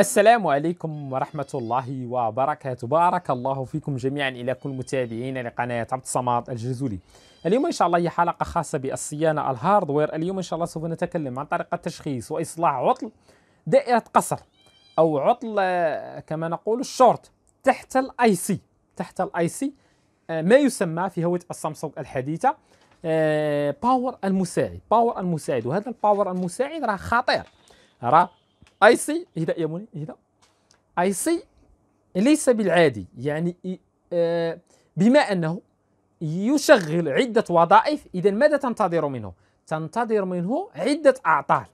السلام عليكم ورحمة الله وبركاته بارك الله فيكم جميعا إلى كل متابعين لقناة عبد الصمد الجزولي اليوم إن شاء الله هي حلقة خاصة بالصيانة الهاردوير اليوم إن شاء الله سوف نتكلم عن طريقة تشخيص وإصلاح عطل دائرة قصر أو عطل آه، كما نقول الشورت تحت الاي سي تحت الاي آه، سي ما يسمى في هوية السامسونج الحديثة باور آه، المساعد باور المساعد وهذا الباور المساعد راه خطير راه اي سي اهدأ يا موني اهدأ اي سي ليس بالعادي يعني آه، بما انه يشغل عده وظائف اذا ماذا تنتظر منه تنتظر منه عده اعطال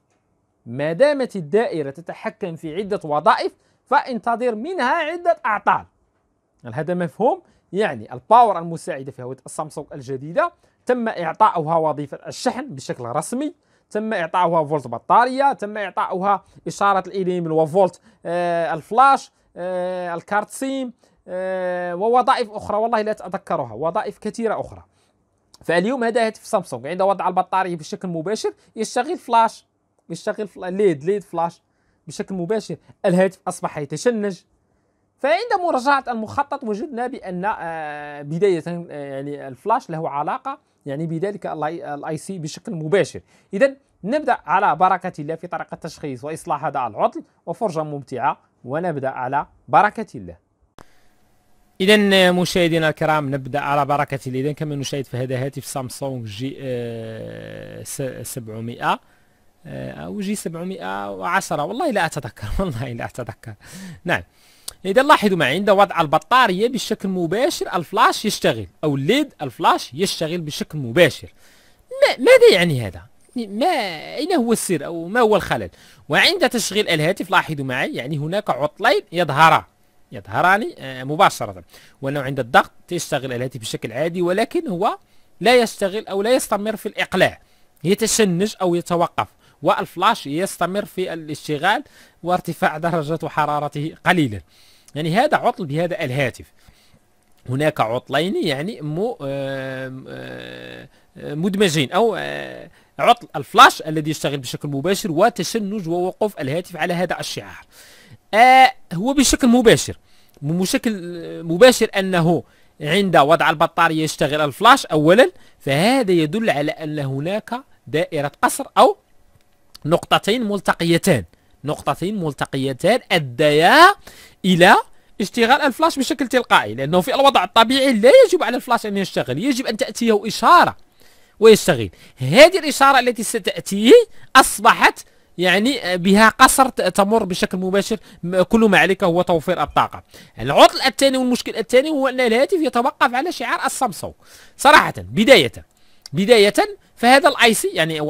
ما دامت الدائره تتحكم في عده وظائف فانتظر منها عده اعطال هذا مفهوم يعني الباور المساعده في هويه السامسونج الجديده تم اعطاؤها وظيفه الشحن بشكل رسمي تم اعطاؤها فولت بطاريه تم اعطاؤها اشاره الايليمن وفولت آه الفلاش آه الكارت سيم آه ووظائف اخرى والله لا اتذكرها وظائف كثيره اخرى فاليوم هذا هاتف سامسونج عند وضع البطاريه بشكل مباشر يشتغل فلاش يشتغل ليد ليد فلاش بشكل مباشر الهاتف اصبح يتشنج فعند مراجعه المخطط وجدنا بان آه، بدايه آه، يعني الفلاش له علاقه يعني بذلك الاي سي بشكل مباشر اذا نبدا على بركه الله في طريقه تشخيص واصلاح هذا العطل وفرجه ممتعه ونبدا على بركه الله اذا مشاهدينا الكرام نبدا على بركه الله اذا كما نشاهد فهذا هاتف سامسونج جي 700 آه، آه، او جي 710 والله لا اتذكر والله لا اتذكر نعم إذا لاحظوا معي عند وضع البطارية بشكل مباشر الفلاش يشتغل أو الليد الفلاش يشتغل بشكل مباشر ما ماذا يعني هذا؟ ما أين هو السر أو ما هو الخلل؟ وعند تشغيل الهاتف لاحظوا معي يعني هناك عطلين يظهرا يظهران آه، مباشرة وأنه عند الضغط تشتغل الهاتف بشكل عادي ولكن هو لا يشتغل أو لا يستمر في الإقلاع يتشنج أو يتوقف والفلاش يستمر في الاشتغال وارتفاع درجة حرارته قليلا يعني هذا عطل بهذا الهاتف هناك عطلين يعني مو مدمجين او عطل الفلاش الذي يشتغل بشكل مباشر وتشنج ووقوف الهاتف على هذا الشعار آه، هو بشكل مباشر بشكل مباشر انه عند وضع البطاريه يشتغل الفلاش اولا فهذا يدل على ان هناك دائره قصر او نقطتين ملتقيتان نقطتين ملتقيتان اديا الى اشتغال الفلاش بشكل تلقائي لانه في الوضع الطبيعي لا يجب على الفلاش ان يشتغل يجب ان تاتيه اشاره ويشتغل هذه الاشاره التي ستاتيه اصبحت يعني بها قصر تمر بشكل مباشر كل ما عليك هو توفير الطاقة العطل الثاني والمشكل الثاني هو أن الهاتف يتوقف على شعار السامسونج صراحة بداية بداية فهذا الاي سي يعني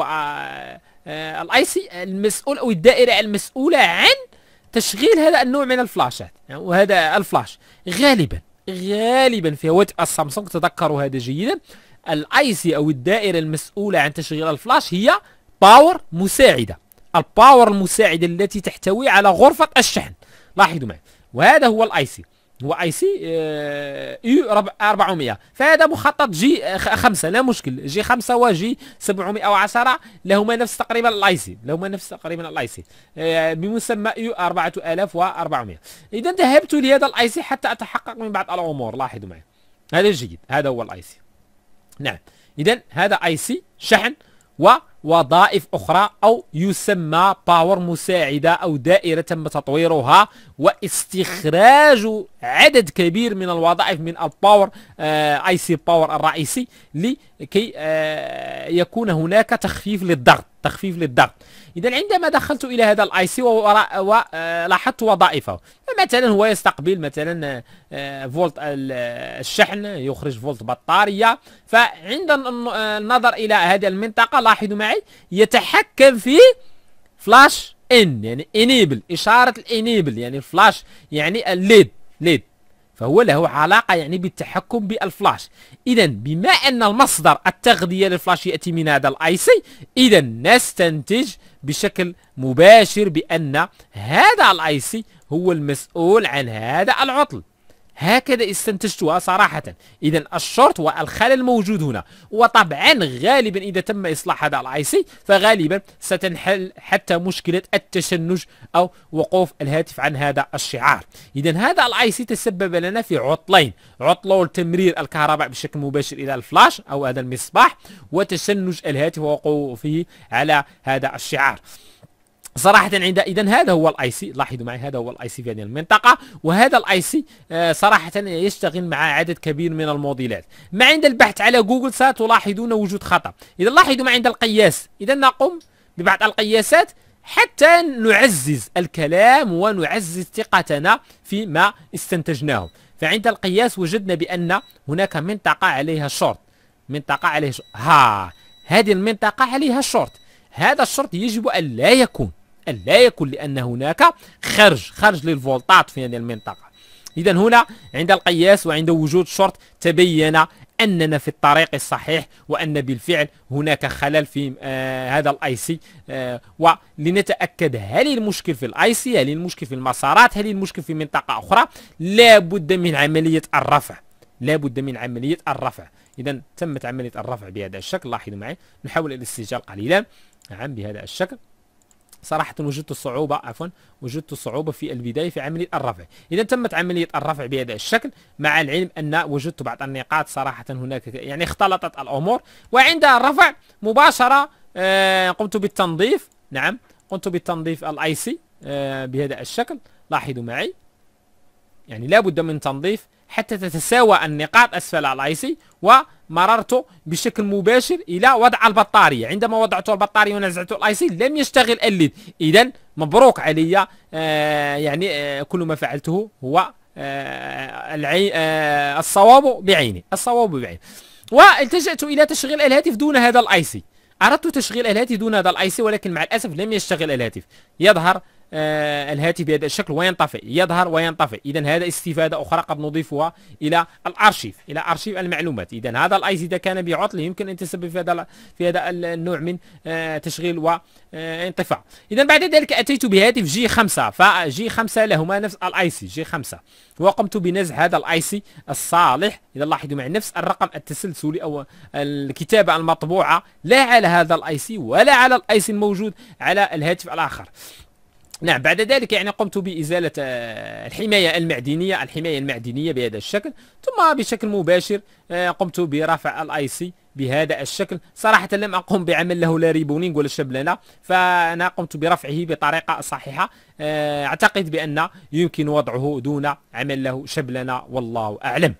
الاي سي المسؤول او الدائرة المسؤولة عن تشغيل هذا النوع من الفلاشات يعني وهذا الفلاش غالبا غالبا في وجه السامسونج تذكروا هذا جيدا الاي سي او الدائره المسؤوله عن تشغيل الفلاش هي باور مساعده الباور المساعده التي تحتوي على غرفه الشحن لاحظوا معي وهذا هو الاي سي هو اي سي يو 400 فهذا مخطط جي 5 آه، لا مشكل جي 5 وجي 710 لهما نفس تقريبا الاي سي لهما نفس تقريبا الاي آه، سي بمسمى يو 4400 اذا ذهبت لهذا الاي سي حتى اتحقق من بعض الامور لاحظوا معي هذا جيد هذا هو الاي سي نعم اذا هذا اي سي شحن و وظائف أخرى أو يسمى باور مساعدة أو دائرة تم تطويرها واستخراج عدد كبير من الوظائف من الباور آه اي سي باور الرئيسي لكي آه، يكون هناك تخفيف للضغط تخفيف للضغط اذا عندما دخلت الى هذا الاي سي ولاحظت وظائفه مثلا هو يستقبل مثلا آه، فولت آه، الشحن يخرج فولت بطاريه فعند النظر الى هذه المنطقه لاحظوا معي يتحكم في فلاش ان يعني انيبل اشاره الانيبل يعني الفلاش يعني الليد ليد فهو له علاقة يعني بالتحكم بالفلاش إذا بما أن المصدر التغذية للفلاش يأتي من هذا الأيسي إذا نستنتج بشكل مباشر بأن هذا الأيسي هو المسؤول عن هذا العطل هكذا استنتجتها صراحة إذا الشورت والخلل موجود هنا وطبعا غالبا إذا تم إصلاح هذا الاي سي فغالبا ستنحل حتى مشكلة التشنج أو وقوف الهاتف عن هذا الشعار إذا هذا الاي سي تسبب لنا في عطلين عطلة تمرير الكهرباء بشكل مباشر إلى الفلاش أو هذا المصباح وتشنج الهاتف ووقوفه على هذا الشعار صراحة عند اذا هذا هو الاي سي لاحظوا معي هذا هو الاي سي في هذه المنطقة وهذا الاي آه، سي صراحة يشتغل مع عدد كبير من الموديلات ما عند البحث على جوجل ستلاحظون وجود خطأ اذا لاحظوا ما عند القياس اذا نقوم ببعض القياسات حتى نعزز الكلام ونعزز ثقتنا فيما استنتجناه فعند القياس وجدنا بأن هناك منطقة عليها شورت منطقة عليها شورت. ها هذه المنطقة عليها شورت هذا الشرط يجب أن لا يكون أن لا يكون لأن هناك خرج خرج للفولتات في هذه المنطقة إذا هنا عند القياس وعند وجود شرط تبين أننا في الطريق الصحيح وأن بالفعل هناك خلل في آه هذا الاي سي آه ولنتأكد هل المشكل في الاي سي هل المشكل في المسارات هل المشكل في منطقة أخرى لا بد من عملية الرفع لا بد من عملية الرفع إذا تمت عملية الرفع بهذا الشكل لاحظوا معي نحاول الاستجال قليلا نعم بهذا الشكل صراحة وجدت صعوبة عفوا وجدت صعوبة في البداية في عملية الرفع إذا تمت عملية الرفع بهذا الشكل مع العلم أن وجدت بعض النقاط صراحة هناك يعني اختلطت الأمور وعند الرفع مباشرة آه قمت بالتنظيف نعم قمت بالتنظيف الايسي آه بهذا الشكل لاحظوا معي يعني لابد من تنظيف حتى تتساوى النقاط اسفل الايسي مررت بشكل مباشر الى وضع البطاريه عندما وضعت البطاريه ونزعت سي لم يشتغل الليد اذا مبروك عليا آه يعني آه كل ما فعلته هو آه العين آه الصواب بعينه الصواب بعينه والتجأت الى تشغيل الهاتف دون هذا الايسي اردت تشغيل الهاتف دون هذا الايسي ولكن مع الاسف لم يشتغل الهاتف يظهر آه، الهاتف بهذا الشكل وينطفئ يظهر وينطفئ اذا هذا استفاده اخرى قد نضيفها الى الارشيف الى ارشيف المعلومات اذا هذا الاي اذا كان بعطل يمكن ان تسبب في هذا في هذا النوع من آه، تشغيل وانطفاء آه، اذا بعد ذلك اتيت بهاتف جي 5 فجي 5 لهما نفس الاي سي جي 5 وقمت بنزع هذا الاي سي الصالح اذا لاحظوا معي نفس الرقم التسلسلي او الكتابه المطبوعه لا على هذا الاي سي ولا على الاي سي الموجود على الهاتف الاخر نعم بعد ذلك يعني قمت بإزالة آه، الحماية المعدنية الحماية المعدنية بهذا الشكل ثم بشكل مباشر آه، قمت برفع الاي سي بهذا الشكل صراحة لم أقم بعمل له لا ريبونينغ ولا شبلنة فأنا قمت برفعه بطريقة صحيحة آه، أعتقد بأن يمكن وضعه دون عمل له شبلنة والله أعلم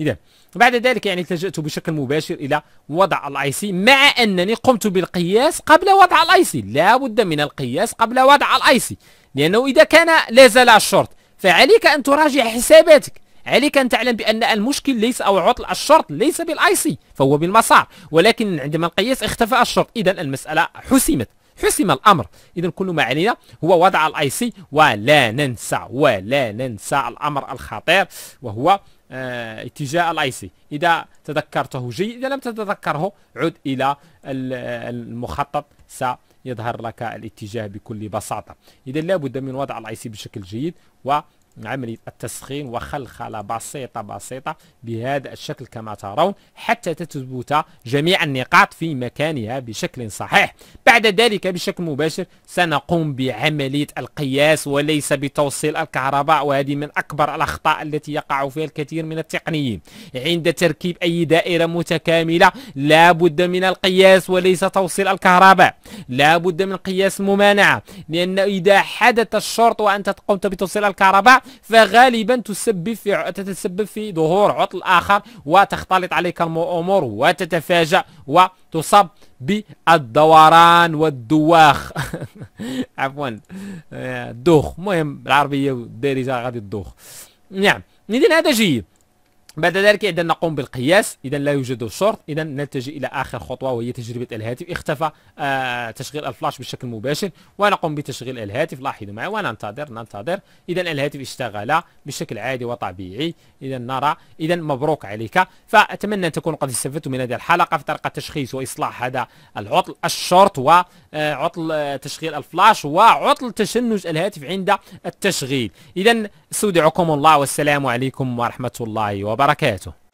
إذا بعد ذلك يعني التجأت بشكل مباشر إلى وضع الاي سي مع أنني قمت بالقياس قبل وضع الاي سي لا بد من القياس قبل وضع الاي سي لأنه إذا كان لا زال الشرط فعليك أن تراجع حساباتك عليك أن تعلم بأن المشكل ليس أو عطل الشرط ليس بالاي سي فهو بالمسار ولكن عندما القياس اختفى الشرط إذا المسألة حسمت حسم الامر اذا كل ما علينا هو وضع الاي سي ولا ننسى ولا ننسى الامر الخطير وهو آه، اتجاه الايسي اذا تذكرته جيد اذا لم تتذكره عد الى المخطط سيظهر لك الاتجاه بكل بساطه اذا لابد من وضع الايسي بشكل جيد و عملية التسخين وخلخلة بسيطة بسيطة بهذا الشكل كما ترون حتى تثبت جميع النقاط في مكانها بشكل صحيح بعد ذلك بشكل مباشر سنقوم بعملية القياس وليس بتوصيل الكهرباء وهذه من أكبر الأخطاء التي يقع فيها الكثير من التقنيين عند تركيب أي دائرة متكاملة لا بد من القياس وليس توصيل الكهرباء لا بد من قياس الممانعة لأن إذا حدث الشرط وأنت قمت بتوصيل الكهرباء فغالبا تسبب في تتسبب في ظهور عطل آخر وتختلط عليك الأمور وتتفاجأ وتصاب بالدوران والدواخ عفوا آه، الدوخ المهم بالعربية الدارجه غادي الدوخ نعم إذا هذا جيد بعد ذلك اذا نقوم بالقياس اذا لا يوجد شرط اذا نلتجئ الى اخر خطوه وهي تجربه الهاتف اختفى آه تشغيل الفلاش بشكل مباشر ونقوم بتشغيل الهاتف لاحظوا معي وننتظر ننتظر اذا الهاتف اشتغل بشكل عادي وطبيعي اذا نرى اذا مبروك عليك فاتمنى ان تكونوا قد استفدتم من هذه الحلقه في طريقه تشخيص واصلاح هذا العطل الشرط وعطل آه، آه، تشغيل الفلاش وعطل تشنج الهاتف عند التشغيل اذا استودعكم الله والسلام عليكم ورحمه الله وبركاته Paracheto.